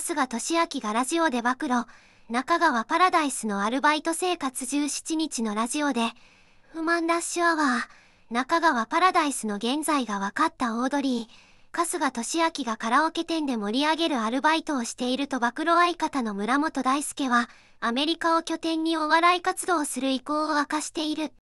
春日俊明がラジオで暴露、中川パラダイスのアルバイト生活17日のラジオで、不満ラッシュアワー、中川パラダイスの現在が分かったオードリー、春日俊明がカラオケ店で盛り上げるアルバイトをしていると暴露相方の村本大輔は、アメリカを拠点にお笑い活動する意向を明かしている。